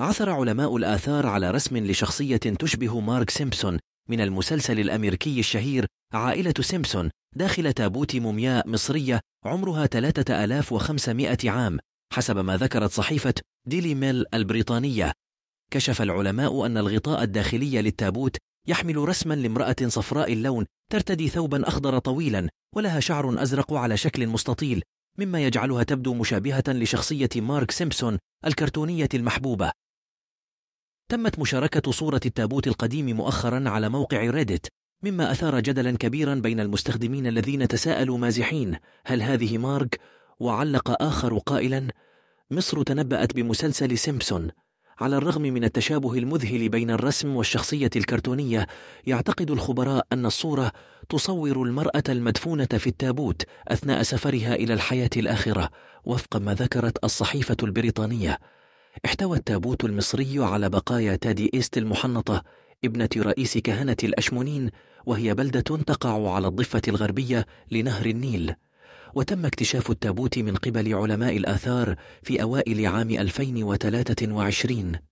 عثر علماء الآثار على رسم لشخصية تشبه مارك سيمبسون من المسلسل الأمريكي الشهير عائلة سيمبسون داخل تابوت مومياء مصرية عمرها 3500 عام حسب ما ذكرت صحيفة ديلي ميل البريطانية كشف العلماء أن الغطاء الداخلي للتابوت يحمل رسما لامرأة صفراء اللون ترتدي ثوبا أخضر طويلا ولها شعر أزرق على شكل مستطيل مما يجعلها تبدو مشابهة لشخصية مارك سيمبسون الكرتونية المحبوبة تمت مشاركة صورة التابوت القديم مؤخرا على موقع ريدت مما أثار جدلا كبيرا بين المستخدمين الذين تساءلوا مازحين هل هذه مارك؟ وعلق آخر قائلا مصر تنبأت بمسلسل سيمبسون على الرغم من التشابه المذهل بين الرسم والشخصية الكرتونية يعتقد الخبراء أن الصورة تصور المرأة المدفونة في التابوت أثناء سفرها إلى الحياة الآخرة وفق ما ذكرت الصحيفة البريطانية احتوى التابوت المصري على بقايا تادي إيست المحنطة ابنة رئيس كهنة الأشمونين وهي بلدة تقع على الضفة الغربية لنهر النيل وتم اكتشاف التابوت من قبل علماء الآثار في أوائل عام 2023